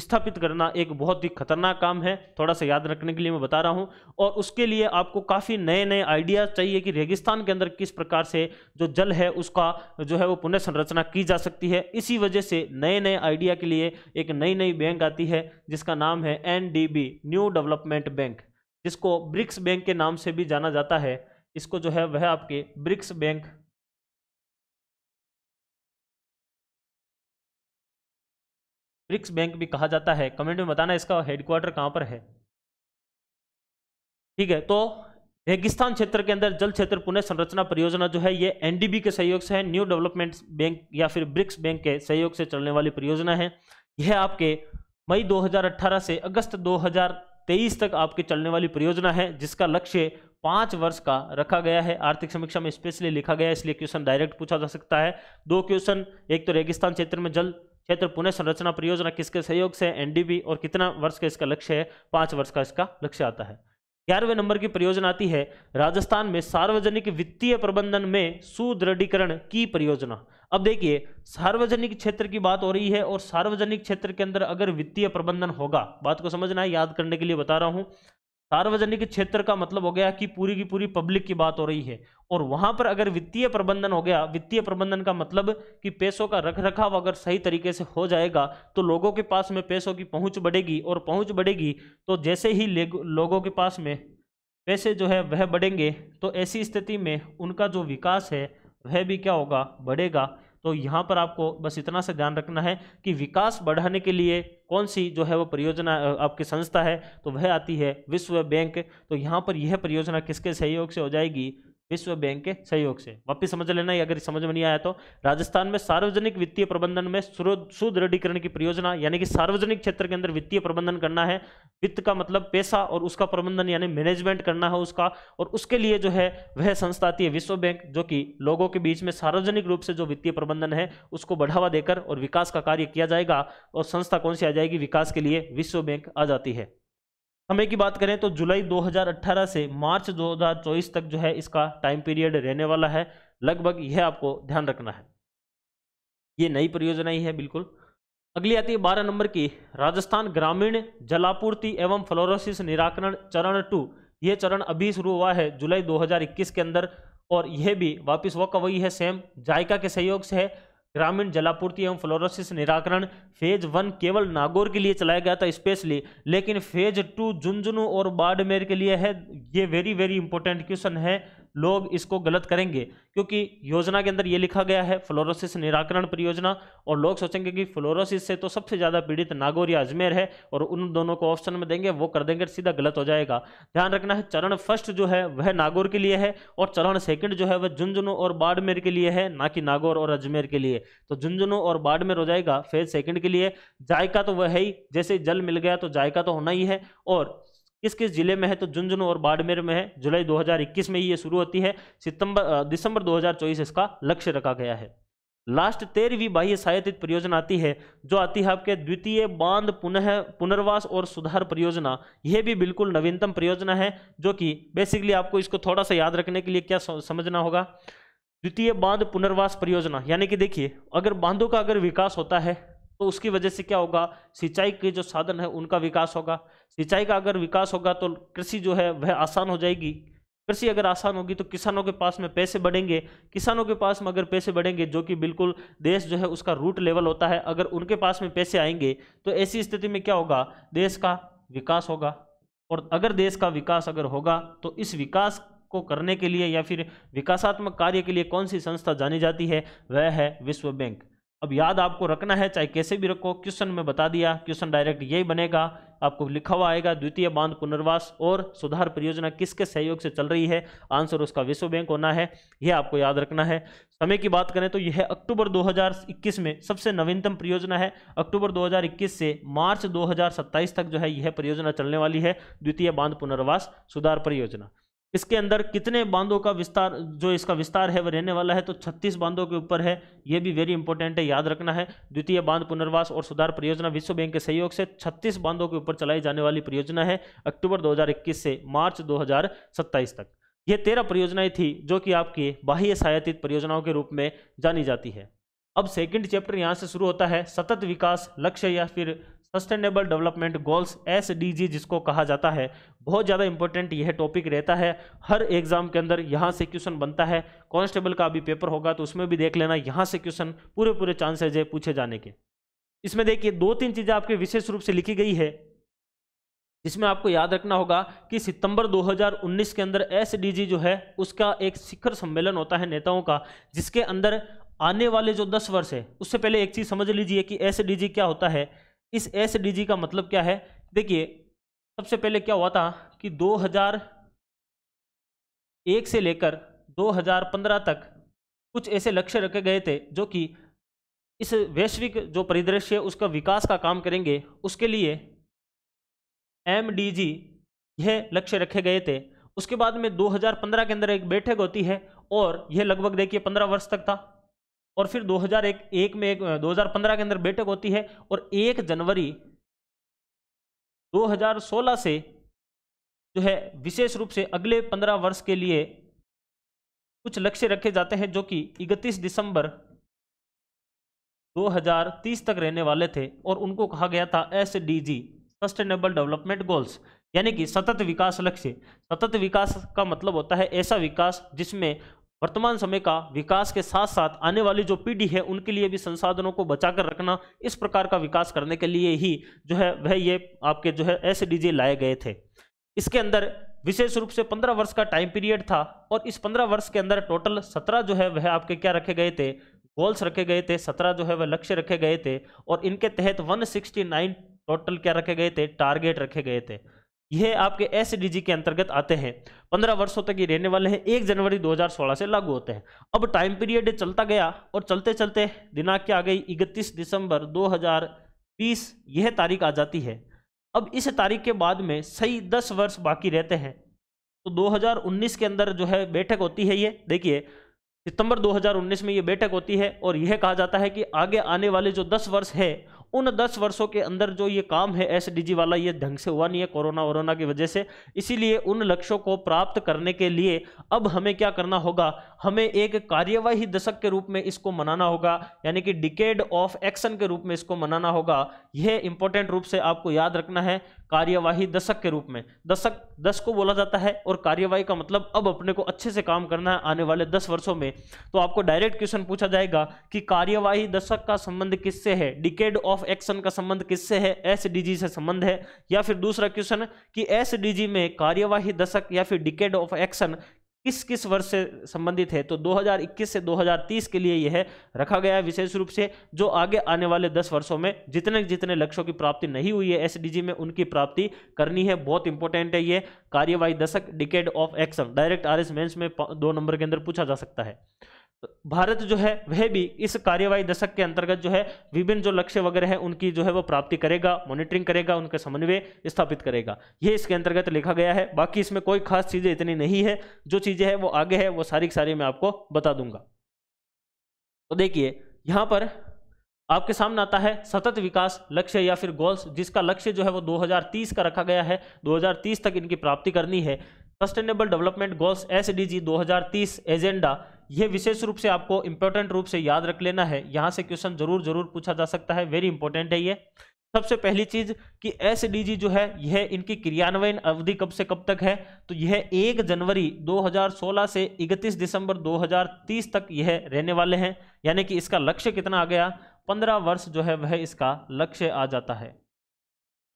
[SPEAKER 1] स्थापित करना एक बहुत ही खतरनाक काम है थोड़ा सा याद रखने के लिए मैं बता रहा हूँ और उसके लिए आपको काफ़ी नए नए आइडियाज़ चाहिए कि रेगिस्तान के अंदर किस प्रकार से जो जल है उसका जो है वो पुनः संरचना की जा सकती है इसी वजह से नए नए आइडिया के लिए एक नई नई बैंक आती है जिसका नाम है एन न्यू डेवलपमेंट बैंक जिसको ब्रिक्स बैंक के नाम से भी जाना जाता है इसको जो है वह आपके ब्रिक्स बैंक ब्रिक्स बैंक भी कहा जाता है कमेंट में बताना इसका हेडक्वार्टर कहाँ पर है ठीक है तो रेगिस्तान क्षेत्र के अंदर जल क्षेत्र पुनः संरचना परियोजना जो है ये एनडीबी के सहयोग से है न्यू डेवलपमेंट बैंक या फिर ब्रिक्स बैंक के सहयोग से चलने वाली परियोजना है यह आपके मई 2018 से अगस्त 2023 तक आपके चलने वाली परियोजना है जिसका लक्ष्य पांच वर्ष का रखा गया है आर्थिक समीक्षा में स्पेशली लिखा गया है इसलिए क्वेश्चन डायरेक्ट पूछा जा सकता है दो क्वेश्चन एक तो रेगिस्तान क्षेत्र में जल क्षेत्र पुनः संरचना परियोजना किसके सहयोग से एनडीबी और कितना वर्ष का इसका लक्ष्य है पांच वर्ष का इसका लक्ष्य आता है ग्यारहवें नंबर की परियोजना आती है राजस्थान में सार्वजनिक वित्तीय प्रबंधन में सुदृढ़ीकरण की परियोजना अब देखिए सार्वजनिक क्षेत्र की बात हो रही है और सार्वजनिक क्षेत्र के अंदर अगर वित्तीय प्रबंधन होगा बात को समझना है याद करने के लिए बता रहा हूं सार्वजनिक क्षेत्र का मतलब हो गया कि पूरी की पूरी पब्लिक की बात हो रही है और वहां पर अगर वित्तीय प्रबंधन हो गया वित्तीय प्रबंधन का मतलब कि पैसों का रख रखाव अगर सही तरीके से हो जाएगा तो लोगों के पास में पैसों की पहुंच बढ़ेगी और पहुंच बढ़ेगी तो जैसे ही लोगों के पास में पैसे जो है वह बढ़ेंगे तो ऐसी स्थिति में उनका जो विकास है वह भी क्या होगा बढ़ेगा तो यहाँ पर आपको बस इतना से ध्यान रखना है कि विकास बढ़ाने के लिए कौन सी जो है वो परियोजना आपकी संस्था है तो वह आती है विश्व बैंक तो यहाँ पर यह परियोजना किसके सहयोग से हो जाएगी विश्व बैंक के सहयोग से वापिस समझ लेना अगर समझ में नहीं आया तो राजस्थान में सार्वजनिक वित्तीय प्रबंधन में सुदृढ़ीकरण की परियोजना यानी कि सार्वजनिक क्षेत्र के अंदर वित्तीय प्रबंधन करना है वित्त का मतलब पैसा और उसका प्रबंधन यानी मैनेजमेंट करना है उसका और उसके लिए जो है वह संस्था आती है विश्व बैंक जो कि लोगों के बीच में सार्वजनिक रूप से जो वित्तीय प्रबंधन है उसको बढ़ावा देकर और विकास का कार्य किया जाएगा और संस्था कौन सी आ जाएगी विकास के लिए विश्व बैंक आ जाती है समय की बात करें तो जुलाई 2018 से मार्च 2024 तक जो है इसका टाइम पीरियड रहने वाला है लगभग यह आपको ध्यान रखना है ये नई परियोजना ही है बिल्कुल अगली आती है बारह नंबर की राजस्थान ग्रामीण जलापूर्ति एवं फ्लोरोसिस निराकरण चरण टू यह चरण अभी शुरू हुआ है जुलाई 2021 के अंदर और यह भी वापस वक वही है सेम जायका के सहयोग से है ग्रामीण जलापूर्ति एवं फ्लोरोसिस निराकरण फेज वन केवल नागौर के लिए चलाया गया था स्पेशली लेकिन फेज टू झुंझुनू और बाड़मेर के लिए है ये वेरी वेरी इंपॉर्टेंट क्वेश्चन है लोग इसको गलत करेंगे क्योंकि योजना के अंदर ये लिखा गया है फ्लोरोसिस निराकरण परियोजना और लोग सोचेंगे कि फ्लोरोसिस से तो सबसे ज़्यादा पीड़ित नागौर या अजमेर है और उन दोनों को ऑप्शन में देंगे वो कर देंगे सीधा गलत हो जाएगा ध्यान रखना है चरण फर्स्ट जो है वह नागौर के लिए है और चरण सेकंड जो है वह झुंझुनू और बाड़मेर के लिए है ना कि नागौर और अजमेर के लिए तो झुंझुनू और बाड़मेर हो जाएगा फेज सेकंड के लिए जायका तो वह है ही जैसे जल मिल गया तो जायका तो होना ही है और किस किस जिले में है तो झुंझुनू और बाड़मेर में है जुलाई 2021 में ही ये शुरू होती है सितंबर दिसंबर 2024 इसका लक्ष्य रखा गया है लास्ट तेरहवीं बाह्य सहायतित परियोजना आती है जो आती है आपके द्वितीय बांध पुनः पुनर्वास और सुधार परियोजना यह भी बिल्कुल नवीनतम परियोजना है जो कि बेसिकली आपको इसको थोड़ा सा याद रखने के लिए क्या समझना होगा द्वितीय बांध पुनर्वास परियोजना यानी कि देखिए अगर बांधों का अगर विकास होता है तो उसकी वजह से क्या होगा सिंचाई के जो साधन है उनका विकास होगा सिंचाई का अगर विकास होगा तो कृषि जो है वह आसान हो जाएगी कृषि अगर आसान होगी तो किसानों के पास में पैसे बढ़ेंगे किसानों के पास में अगर पैसे बढ़ेंगे जो कि बिल्कुल देश जो है उसका रूट लेवल होता है अगर उनके पास में पैसे आएंगे तो ऐसी स्थिति में क्या होगा देश का विकास होगा और अगर देश का विकास अगर होगा तो इस विकास को करने के लिए या फिर विकासात्मक कार्य के लिए कौन सी संस्था जानी जाती है वह है विश्व बैंक अब याद आपको रखना है चाहे कैसे भी रखो क्वेश्चन में बता दिया क्वेश्चन डायरेक्ट यही बनेगा आपको लिखा हुआ आएगा द्वितीय बांध पुनर्वास और सुधार परियोजना किसके सहयोग से चल रही है आंसर उसका विश्व बैंक होना है यह आपको याद रखना है समय की बात करें तो यह अक्टूबर 2021 में सबसे नवीनतम परियोजना है अक्टूबर 2021 से मार्च 2027 तक जो है यह परियोजना चलने वाली है द्वितीय बांध पुनर्वास सुधार परियोजना इसके अंदर कितने बांधों का विस्तार जो इसका विस्तार है वह रहने वाला है तो 36 बांधों के ऊपर है यह भी वेरी इंपॉर्टेंट है याद रखना है द्वितीय बांध पुनर्वास और सुधार परियोजना विश्व बैंक के सहयोग से 36 बांधों के ऊपर चलाई जाने वाली परियोजना है अक्टूबर 2021 से मार्च 2027 तक ये तेरह परियोजनाएं थी जो कि आपकी बाह्य सहायतित परियोजनाओं के रूप में जानी जाती है अब सेकेंड चैप्टर यहाँ से शुरू होता है सतत विकास लक्ष्य या फिर सस्टेनेबल डेवलपमेंट गोल्स एस जिसको कहा जाता है बहुत ज़्यादा इंपॉर्टेंट यह टॉपिक रहता है हर एग्जाम के अंदर यहाँ से क्वेश्चन बनता है कॉन्स्टेबल का अभी पेपर होगा तो उसमें भी देख लेना यहाँ से क्वेश्चन पूरे पूरे चांसेज है पूछे जाने के इसमें देखिए दो तीन चीज़ें आपके विशेष रूप से लिखी गई है जिसमें आपको याद रखना होगा कि सितंबर 2019 के अंदर एस जो है उसका एक शिखर सम्मेलन होता है नेताओं का जिसके अंदर आने वाले जो 10 वर्ष है उससे पहले एक चीज़ समझ लीजिए कि एस क्या होता है इस एस का मतलब क्या है देखिए सबसे पहले क्या हुआ था कि 2001 से लेकर 2015 तक कुछ ऐसे लक्ष्य रखे गए थे जो कि इस वैश्विक जो परिदृश्य उसका विकास का काम करेंगे उसके लिए एम यह लक्ष्य रखे गए थे उसके बाद में 2015 के अंदर एक बैठक होती है और यह लगभग देखिए 15 वर्ष तक था और फिर 2001 एक में एक 2015 के अंदर बैठक होती है और 1 जनवरी 2016 से जो है विशेष रूप से अगले 15 वर्ष के लिए कुछ लक्ष्य रखे जाते हैं जो कि 31 दिसंबर 2030 तक रहने वाले थे और उनको कहा गया था S D G sustainable development goals यानी कि सतत विकास लक्ष्य सतत विकास का मतलब होता है ऐसा विकास जिसमें वर्तमान समय का विकास के साथ साथ आने वाली जो पीढ़ी है उनके लिए भी संसाधनों को बचाकर रखना इस प्रकार का विकास करने के लिए ही जो है वह ये आपके जो है एस लाए गए थे इसके अंदर विशेष रूप से पंद्रह वर्ष का टाइम पीरियड था और इस पंद्रह वर्ष के अंदर टोटल सत्रह जो है वह आपके क्या रखे गए थे गोल्स रखे गए थे सत्रह जो है वह लक्ष्य रखे गए थे और इनके तहत 169 टोटल क्या रखे गए थे टारगेट रखे गए थे यह आपके एस के अंतर्गत आते हैं पंद्रह वर्षों तक ये रहने वाले हैं एक जनवरी 2016 से लागू होते हैं अब टाइम पीरियड चलता गया और चलते चलते दिनांक क्या आ गई इकतीस दिसंबर 2020 यह तारीख आ जाती है अब इस तारीख के बाद में सही दस वर्ष बाकी रहते हैं तो 2019 के अंदर जो है बैठक होती है ये देखिए सितंबर 2019 में ये बैठक होती है और यह कहा जाता है कि आगे आने वाले जो दस वर्ष है उन दस वर्षों के अंदर जो ये काम है एस वाला ये ढंग से हुआ नहीं है कोरोना वोरोना की वजह से इसीलिए उन लक्ष्यों को प्राप्त करने के लिए अब हमें क्या करना होगा हमें एक कार्यवाही दशक के रूप में इसको मनाना होगा यानी कि डिकेड ऑफ एक्शन के रूप में इसको मनाना होगा यह इंपॉर्टेंट रूप से आपको याद रखना है कार्यवाही दशक के रूप में दशक दस को बोला जाता है और कार्यवाही का मतलब अब अपने को अच्छे से काम करना है आने वाले दस वर्षों में तो आपको डायरेक्ट क्वेश्चन पूछा जाएगा कि कार्यवाही दशक का संबंध किससे है डिकेड ऑफ एक्शन का संबंध किससे है एस से संबंध है या फिर दूसरा क्वेश्चन कि एस में कार्यवाही दशक या फिर डिकेड ऑफ एक्शन किस किस वर्ष से संबंधित है तो 2021 से 2030 के लिए यह रखा गया है विशेष रूप से जो आगे आने वाले 10 वर्षों में जितने जितने लक्ष्यों की प्राप्ति नहीं हुई है एसडीजी में उनकी प्राप्ति करनी है बहुत इंपॉर्टेंट है यह कार्यवाही दशक decade of action direct R S mains में दो नंबर के अंदर पूछा जा सकता है भारत जो है वह भी इस कार्यवाही दशक के अंतर्गत जो है विभिन्न जो लक्ष्य वगैरह हैं उनकी जो है वो प्राप्ति करेगा मॉनिटरिंग करेगा उनका समन्वय स्थापित करेगा ये इसके अंतर्गत लिखा गया है बाकी इसमें कोई खास चीज़ें इतनी नहीं है जो चीज़ें हैं वो आगे है वो सारी की सारी मैं आपको बता दूंगा तो देखिए यहाँ पर आपके सामने आता है सतत विकास लक्ष्य या फिर गोल्स जिसका लक्ष्य जो है वो 2030 का रखा गया है 2030 तक इनकी प्राप्ति करनी है sustainable development goals S SDG 2030 agenda यह विशेष रूप से आपको इंपॉर्टेंट रूप से याद रख लेना है यहाँ से क्वेश्चन जरूर जरूर पूछा जा सकता है वेरी इंपॉर्टेंट है ये सबसे पहली चीज कि एस जो है यह इनकी क्रियान्वयन अवधि कब से कब तक है तो यह एक जनवरी 2016 से 31 दिसंबर 2030 तक यह रहने वाले हैं यानी कि इसका लक्ष्य कितना आ गया 15 वर्ष जो है वह इसका लक्ष्य आ जाता है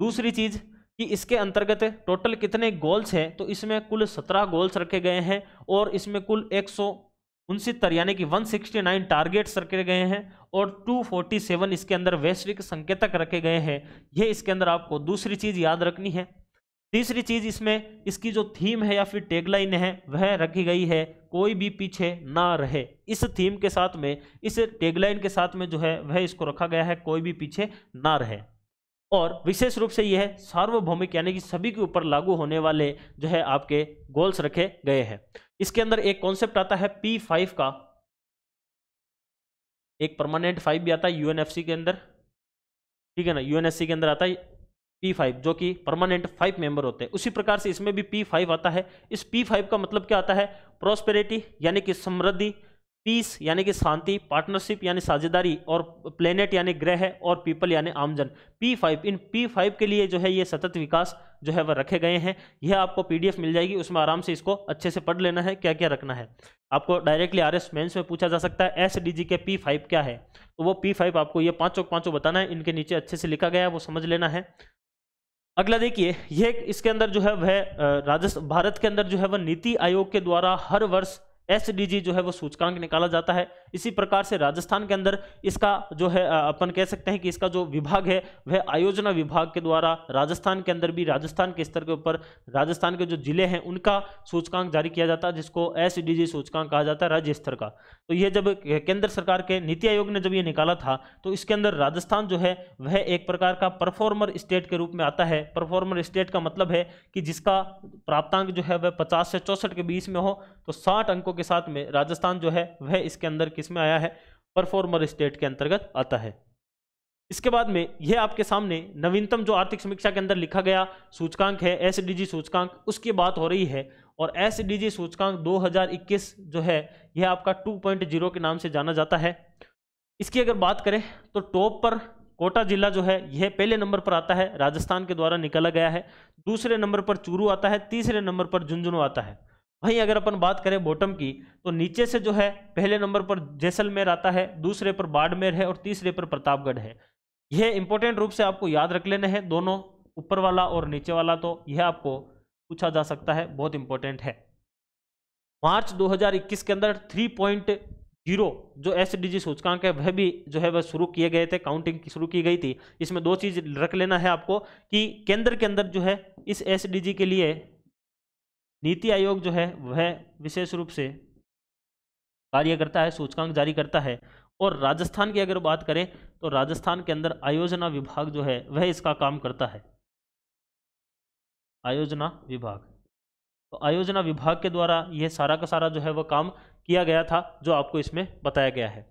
[SPEAKER 1] दूसरी चीज कि इसके अंतर्गत टोटल कितने गोल्स हैं तो इसमें कुल 17 गोल्स रखे गए हैं और इसमें कुल 100 उनसे यानी कि 169 टारगेट्स रखे गए हैं और 247 इसके अंदर वैश्विक संकेतक रखे गए हैं ये इसके अंदर आपको दूसरी चीज़ याद रखनी है तीसरी चीज़ इसमें इसकी जो थीम है या फिर टेगलाइन है वह रखी गई है कोई भी पीछे ना रहे इस थीम के साथ में इस टेगलाइन के साथ में जो है वह इसको रखा गया है कोई भी पीछे ना रहे और विशेष रूप से यह सार्वभौमिक यानी कि सभी के ऊपर लागू होने वाले जो है आपके गोल्स रखे गए हैं इसके अंदर एक कॉन्सेप्ट आता है पी फाइव का एक परमानेंट फाइव भी आता है यूएनएफसी के अंदर ठीक है ना यूएनएससी के अंदर आता है पी फाइव जो कि परमानेंट फाइव मेंबर होते हैं उसी प्रकार से इसमें भी पी फाइव आता है इस पी फाइव का मतलब क्या आता है प्रोस्पेरिटी यानी कि समृद्धि पीस यानी कि शांति पार्टनरशिप यानी साझेदारी और प्लेनेट यानी ग्रह और पीपल यानी आमजन पी फाइव इन पी फाइव के लिए जो है ये सतत विकास जो है वह रखे गए हैं यह आपको पीडीएफ मिल जाएगी उसमें आराम से इसको अच्छे से पढ़ लेना है क्या क्या रखना है आपको डायरेक्टली आर एस मेन्स में पूछा जा सकता है एस डी जी के पी फाइव क्या है तो वो पी फाइव आपको ये पाँचों पाँचों बताना है इनके नीचे अच्छे से लिखा गया है वो समझ लेना है अगला देखिए यह इसके अंदर जो है वह राजस्व भारत के अंदर जो है वह नीति आयोग के द्वारा हर वर्ष एस जो है वो सूचकांक निकाला जाता है इसी प्रकार से राजस्थान के अंदर इसका जो है अपन कह सकते हैं कि इसका जो विभाग है वह आयोजना विभाग के द्वारा राजस्थान के अंदर भी राजस्थान के स्तर के ऊपर राजस्थान के जो जिले हैं उनका सूचकांक जारी किया जाता है जिसको एस सूचकांक कहा जाता है राज्य स्तर का तो ये जब केंद्र सरकार के नीति आयोग ने जब ये निकाला था तो इसके अंदर राजस्थान जो है वह एक प्रकार का परफॉर्मर स्टेट के रूप में आता है परफॉर्मर स्टेट का मतलब है कि जिसका प्राप्तांक जो है वह पचास से चौसठ के बीच में हो तो साठ अंकों के साथ में राजस्थान जो है वह इसके अंदर किस में आया है परफॉर्मर स्टेट के अंतर्गत आता है इसके बाद में यह आपके सामने नवीनतम जो आर्थिक समीक्षा के अंदर लिखा गया सूचकांक है एस सूचकांक उसकी बात हो रही है और एस सूचकांक 2021 जो है यह आपका 2.0 के नाम से जाना जाता है इसकी अगर बात करें तो टॉप पर कोटा जिला जो है यह पहले नंबर पर आता है राजस्थान के द्वारा निकाला गया है दूसरे नंबर पर चूरू आता है तीसरे नंबर पर झुंझुनू आता है वहीं अगर अपन बात करें बॉटम की तो नीचे से जो है पहले नंबर पर जैसलमेर आता है दूसरे पर बाड़मेर है और तीसरे पर प्रतापगढ़ है यह इंपॉर्टेंट रूप से आपको याद रख लेने हैं दोनों ऊपर वाला और नीचे वाला तो यह आपको पूछा जा सकता है बहुत इंपॉर्टेंट है मार्च 2021 के अंदर 3.0 जो एस डी सूचकांक है वह भी जो है वह शुरू किए गए थे काउंटिंग शुरू की गई थी इसमें दो चीज़ रख लेना है आपको कि केंद्र के अंदर जो है इस एस के लिए नीति आयोग जो है वह विशेष रूप से कार्य करता है सूचकांक जारी करता है और राजस्थान की अगर बात करें तो राजस्थान के अंदर आयोजना विभाग जो है वह इसका काम करता है आयोजना विभाग तो आयोजना विभाग के द्वारा यह सारा का सारा जो है वह काम किया गया था जो आपको इसमें बताया गया है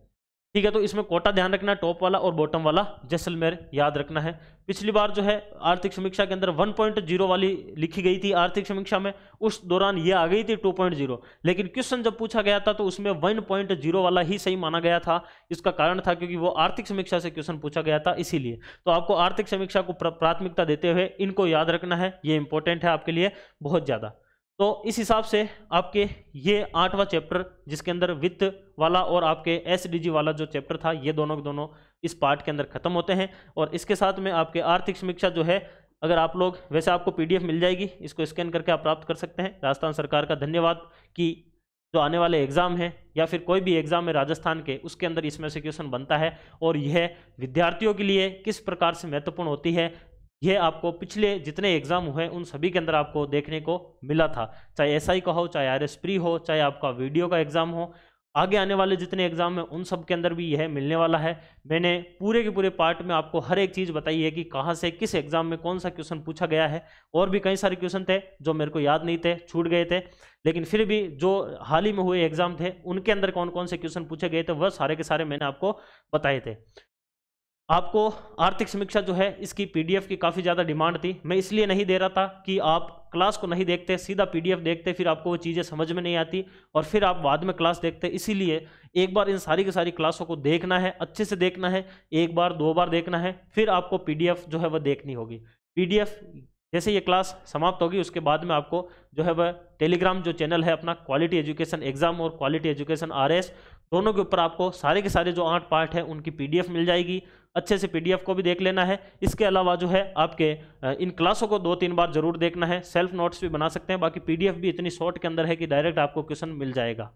[SPEAKER 1] ठीक है तो इसमें कोटा ध्यान रखना टॉप वाला और बॉटम वाला जैसलमेर याद रखना है पिछली बार जो है आर्थिक समीक्षा के अंदर 1.0 वाली लिखी गई थी आर्थिक समीक्षा में उस दौरान ये आ गई थी 2.0 लेकिन क्वेश्चन जब पूछा गया था तो उसमें 1.0 वाला ही सही माना गया था इसका कारण था क्योंकि वो आर्थिक समीक्षा से क्वेश्चन पूछा गया था इसीलिए तो आपको आर्थिक समीक्षा को प्राथमिकता देते हुए इनको याद रखना है ये इंपॉर्टेंट है आपके लिए बहुत ज़्यादा तो इस हिसाब से आपके ये आठवां चैप्टर जिसके अंदर वित्त वाला और आपके एसडीजी वाला जो चैप्टर था ये दोनों के दोनों इस पार्ट के अंदर खत्म होते हैं और इसके साथ में आपके आर्थिक समीक्षा जो है अगर आप लोग वैसे आपको पीडीएफ मिल जाएगी इसको स्कैन करके आप प्राप्त कर सकते हैं राजस्थान सरकार का धन्यवाद कि जो आने वाले एग्ज़ाम हैं या फिर कोई भी एग्ज़ाम है राजस्थान के उसके अंदर इसमें से क्वेश्चन बनता है और यह विद्यार्थियों के लिए किस प्रकार से महत्वपूर्ण होती है ये आपको पिछले जितने एग्ज़ाम हुए उन सभी के अंदर आपको देखने को मिला था चाहे एस आई का हो चाहे आर एस प्री हो चाहे आपका वीडियो का एग्ज़ाम हो आगे आने वाले जितने एग्ज़ाम हैं उन सब के अंदर भी यह मिलने वाला है मैंने पूरे के पूरे पार्ट में आपको हर एक चीज़ बताई है कि कहाँ से किस एग्ज़ाम में कौन सा क्वेश्चन पूछा गया है और भी कई सारे क्वेश्चन थे जो मेरे को याद नहीं थे छूट गए थे लेकिन फिर भी जो हाल ही में हुए एग्ज़ाम थे उनके अंदर कौन कौन से क्वेश्चन पूछे गए थे वह सारे के सारे मैंने आपको बताए थे आपको आर्थिक समीक्षा जो है इसकी पीडीएफ की काफ़ी ज़्यादा डिमांड थी मैं इसलिए नहीं दे रहा था कि आप क्लास को नहीं देखते सीधा पीडीएफ देखते फिर आपको वो चीज़ें समझ में नहीं आती और फिर आप बाद में क्लास देखते इसीलिए एक बार इन सारी की सारी क्लासों को देखना है अच्छे से देखना है एक बार दो बार देखना है फिर आपको पी जो है वह देखनी होगी पी जैसे ये क्लास समाप्त होगी उसके बाद में आपको जो है वह टेलीग्राम जो चैनल है अपना क्वालिटी एजुकेशन एग्जाम और क्वालिटी एजुकेशन आर दोनों के ऊपर आपको सारे के सारे जो आठ पार्ट हैं उनकी पी मिल जाएगी अच्छे से पीडीएफ को भी देख लेना है इसके अलावा जो है आपके इन क्लासों को दो तीन बार जरूर देखना है सेल्फ नोट्स भी बना सकते हैं बाकी पीडीएफ भी इतनी शॉर्ट के अंदर है कि डायरेक्ट आपको क्वेश्चन मिल जाएगा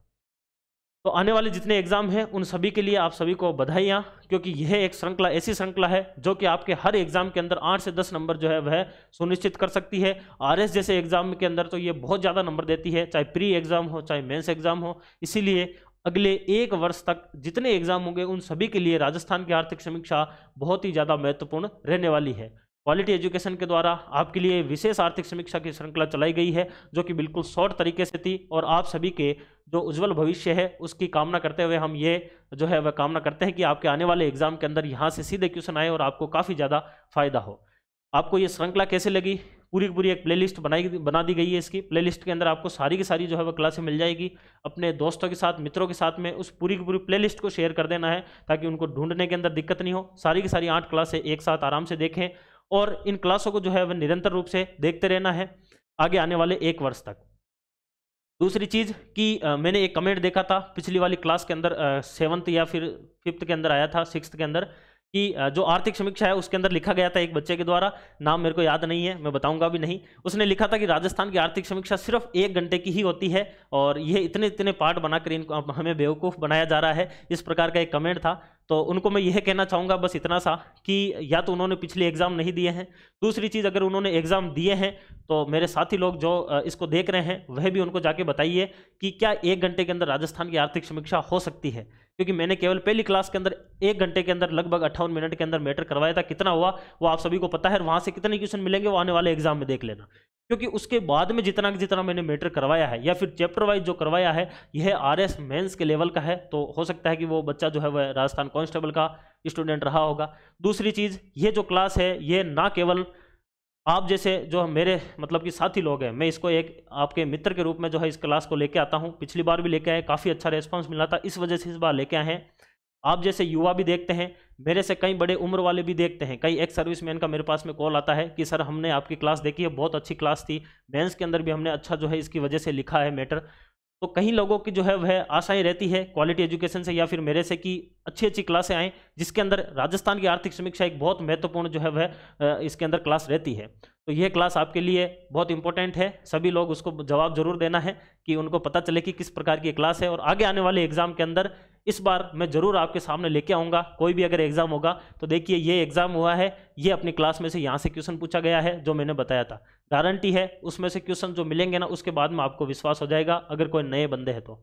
[SPEAKER 1] तो आने वाले जितने एग्जाम हैं उन सभी के लिए आप सभी को बधाइयाँ क्योंकि यह एक श्रृंखला ऐसी श्रृंखला है जो कि आपके हर एग्जाम के अंदर आठ से दस नंबर जो है वह सुनिश्चित कर सकती है आरएस जैसे एग्जाम के अंदर तो ये बहुत ज़्यादा नंबर देती है चाहे प्री एग्जाम हो चाहे मेंस एग्जाम हो इसीलिए अगले एक वर्ष तक जितने एग्जाम होंगे उन सभी के लिए राजस्थान की आर्थिक समीक्षा बहुत ही ज़्यादा महत्वपूर्ण रहने वाली है क्वालिटी एजुकेशन के द्वारा आपके लिए विशेष आर्थिक समीक्षा की श्रृंखला चलाई गई है जो कि बिल्कुल शॉर्ट तरीके से थी और आप सभी के जो उज्जवल भविष्य है उसकी कामना करते हुए हम ये जो है वह कामना करते हैं कि आपके आने वाले एग्जाम के अंदर यहाँ से सीधे क्वेश्चन आए और आपको काफ़ी ज़्यादा फायदा हो आपको ये श्रृंखला कैसे लगी पूरी की पूरी एक प्लेलिस्ट बनाई बना दी गई है इसकी प्लेलिस्ट के अंदर आपको सारी की सारी जो है वो क्लासें मिल जाएगी अपने दोस्तों के साथ मित्रों के साथ में उस पूरी की पूरी प्लेलिस्ट को शेयर कर देना है ताकि उनको ढूंढने के अंदर दिक्कत नहीं हो सारी की सारी आठ क्लासें एक साथ आराम से देखें और इन क्लासों को जो है वह निरंतर रूप से देखते रहना है आगे आने वाले एक वर्ष तक दूसरी चीज़ कि मैंने एक कमेंट देखा था पिछली वाली क्लास के अंदर सेवन्थ या फिर फिफ्थ के अंदर आया था सिक्स के अंदर कि जो आर्थिक समीक्षा है उसके अंदर लिखा गया था एक बच्चे के द्वारा नाम मेरे को याद नहीं है मैं बताऊंगा भी नहीं उसने लिखा था कि राजस्थान की आर्थिक समीक्षा सिर्फ एक घंटे की ही होती है और यह इतने इतने पार्ट बनाकर इनको हमें बेवकूफ़ बनाया जा रहा है इस प्रकार का एक कमेंट था तो उनको मैं यह कहना चाहूँगा बस इतना सा कि या तो उन्होंने पिछले एग्ज़ाम नहीं दिए हैं दूसरी चीज़ अगर उन्होंने एग्ज़ाम दिए हैं तो मेरे साथी लोग जो इसको देख रहे हैं वह भी उनको जाके बताइए कि क्या एक घंटे के अंदर राजस्थान की आर्थिक समीक्षा हो सकती है क्योंकि मैंने केवल पहली क्लास के अंदर एक घंटे के अंदर लगभग अट्ठावन मिनट के अंदर मैटर करवाया था कितना हुआ वो आप सभी को पता है वहाँ से कितने क्वेश्चन मिलेंगे वो आने वाले एग्जाम में देख लेना क्योंकि उसके बाद में जितना जितना मैंने मैटर करवाया है या फिर चैप्टर वाइज जो करवाया है यह आर एस मेन्स के लेवल का है तो हो सकता है कि वो बच्चा जो है वह राजस्थान कांस्टेबल का स्टूडेंट रहा होगा दूसरी चीज़ ये जो क्लास है ये ना केवल आप जैसे जो मेरे मतलब कि साथी लोग हैं मैं इसको एक आपके मित्र के रूप में जो है इस क्लास को लेके आता हूँ पिछली बार भी लेके आए काफ़ी अच्छा रेस्पॉन्स मिला था इस वजह से इस बार लेके आए हैं आप जैसे युवा भी देखते हैं मेरे से कई बड़े उम्र वाले भी देखते हैं कई एक सर्विसमैन का मेरे पास में कॉल आता है कि सर हमने आपकी क्लास देखी है बहुत अच्छी क्लास थी मेंस के अंदर भी हमने अच्छा जो है इसकी वजह से लिखा है मैटर तो कहीं लोगों की जो है वह आशाएं रहती है क्वालिटी एजुकेशन से या फिर मेरे से कि अच्छी अच्छी क्लासें आएँ जिसके अंदर राजस्थान की आर्थिक समीक्षा एक बहुत महत्वपूर्ण जो है वह इसके अंदर क्लास रहती है तो यह क्लास आपके लिए बहुत इंपॉर्टेंट है सभी लोग उसको जवाब जरूर देना है कि उनको पता चले कि किस प्रकार की क्लास है और आगे आने वाले एग्जाम के अंदर इस बार मैं जरूर आपके सामने लेके आऊँगा कोई भी अगर एग्जाम होगा तो देखिए ये एग्जाम हुआ है ये अपनी क्लास में से यहाँ से क्वेश्चन पूछा गया है जो मैंने बताया था गारंटी है उसमें से क्वेश्चन जो मिलेंगे ना उसके बाद में आपको विश्वास हो जाएगा अगर कोई नए बंदे हैं तो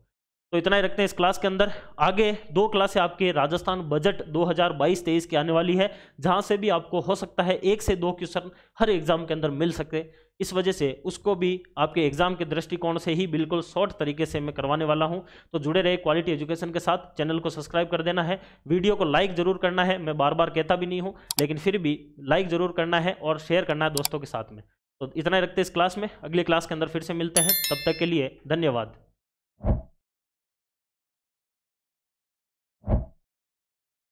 [SPEAKER 1] तो इतना ही रखते हैं इस क्लास के अंदर आगे दो क्लासें आपके राजस्थान बजट 2022-23 की आने वाली है जहां से भी आपको हो सकता है एक से दो क्वेश्चन हर एग्जाम के अंदर मिल सकते इस वजह से उसको भी आपके एग्जाम के दृष्टिकोण से ही बिल्कुल शॉर्ट तरीके से मैं करवाने वाला हूं तो जुड़े रहे क्वालिटी एजुकेशन के साथ चैनल को सब्सक्राइब कर देना है वीडियो को लाइक जरूर करना है मैं बार बार कहता भी नहीं हूँ लेकिन फिर भी लाइक जरूर करना है और शेयर करना है दोस्तों के साथ में तो इतना ही रखते हैं इस क्लास में अगले क्लास के अंदर फिर से मिलते हैं तब तक के लिए धन्यवाद